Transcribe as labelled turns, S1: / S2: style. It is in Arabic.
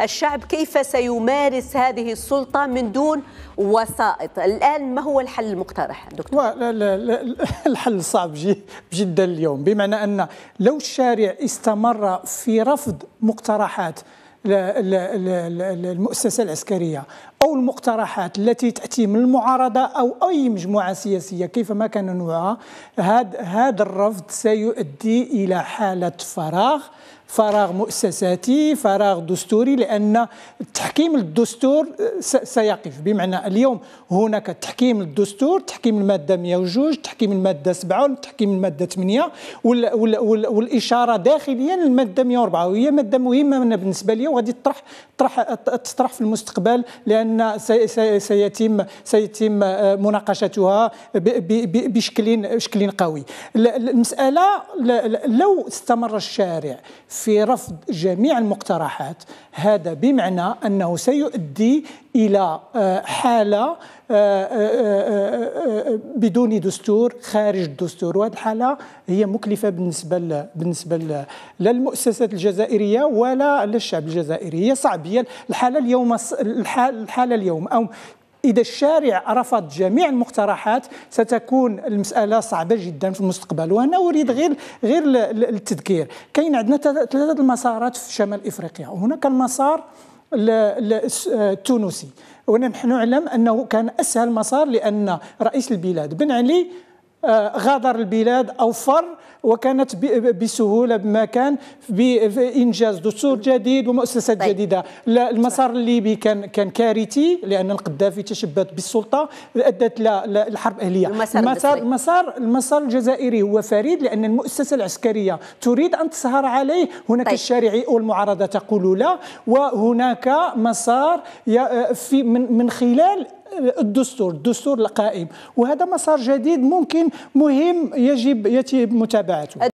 S1: الشعب كيف سيمارس هذه السلطة من دون وسائط الآن ما هو الحل المقترح دكتور؟ لا لا لا الحل صعب جدا اليوم بمعنى أن لو الشارع استمر في رفض مقترحات المؤسسة العسكرية أو المقترحات التي تأتي من المعارضة أو أي مجموعة سياسية كيفما كان نوعها هذا الرفض سيؤدي إلى حالة فراغ فراغ مؤسساتي فراغ دستوري لان التحكيم للدستور سيقف بمعنى اليوم هناك تحكيم للدستور تحكيم الماده 102 تحكيم الماده 7 تحكيم الماده 8 وال وال وال والاشاره داخليا للماده 104 وهي ماده مهمه بالنسبه لي وغادي تطرح تطرح تطرح في المستقبل لان بان سيتم سيتم آه، مناقشتها بشكل بشكل قوي المساله لو استمر الشارع في رفض جميع المقترحات هذا بمعنى انه سيؤدي الى آه، حاله آه، بدون دستور خارج الدستور وهذه الحالة هي مكلفة بالنسبة بالنسبة لا للمؤسسات الجزائرية ولا للشعب الجزائري هي صعبة هي الحالة اليوم الحالة اليوم أو إذا الشارع رفض جميع المقترحات ستكون المسألة صعبة جدا في المستقبل وهنا أريد غير غير التذكير كاين عندنا ثلاثة المسارات في شمال إفريقيا وهناك المسار التونسي آه، ونحن نعلم أنه كان أسهل مسار لأن رئيس البلاد بن علي آه، غادر البلاد أو فر وكانت بسهوله كان بانجاز دستور جديد ومؤسسة طيب. جديده المسار الليبي كان كان كارثي لان القذافي تشبث بالسلطه ادت للحرب الاهليه المسار المسار المسار, المسار الجزائري هو فريد لان المؤسسه العسكريه تريد ان تسهر عليه هناك طيب. الشارعي والمعارضه تقول لا وهناك مسار في من خلال الدستور الدستور القائم وهذا مسار جديد ممكن مهم يجب يتم متابعته